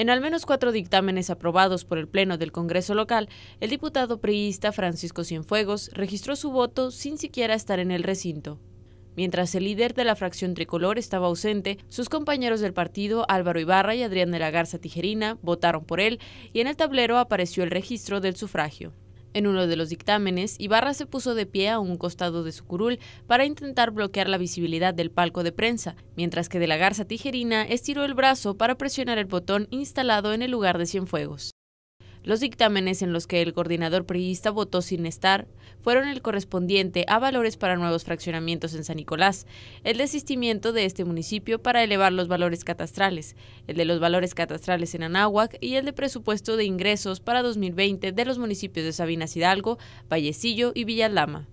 En al menos cuatro dictámenes aprobados por el Pleno del Congreso local, el diputado priista Francisco Cienfuegos registró su voto sin siquiera estar en el recinto. Mientras el líder de la fracción tricolor estaba ausente, sus compañeros del partido Álvaro Ibarra y Adrián de la Garza Tijerina votaron por él y en el tablero apareció el registro del sufragio. En uno de los dictámenes, Ibarra se puso de pie a un costado de su curul para intentar bloquear la visibilidad del palco de prensa, mientras que de la Garza Tijerina estiró el brazo para presionar el botón instalado en el lugar de Cienfuegos. Los dictámenes en los que el coordinador priista votó sin estar fueron el correspondiente a valores para nuevos fraccionamientos en San Nicolás, el desistimiento de este municipio para elevar los valores catastrales, el de los valores catastrales en Anáhuac y el de presupuesto de ingresos para 2020 de los municipios de Sabinas Hidalgo, Vallecillo y Villalama.